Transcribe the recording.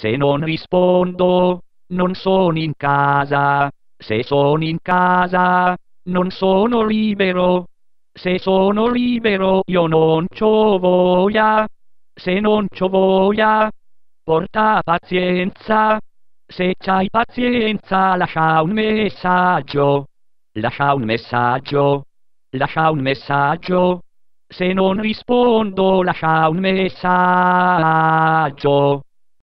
Se non rispondo, non sono in casa. Se sono in casa, non sono libero. Se sono libero io non c'ho voglia. Se non c'ho voglia, porta pazienza. Se c'hai pazienza lascia un messaggio. Lascia un messaggio. Lascia un messaggio. Se non rispondo lascia un messaggio.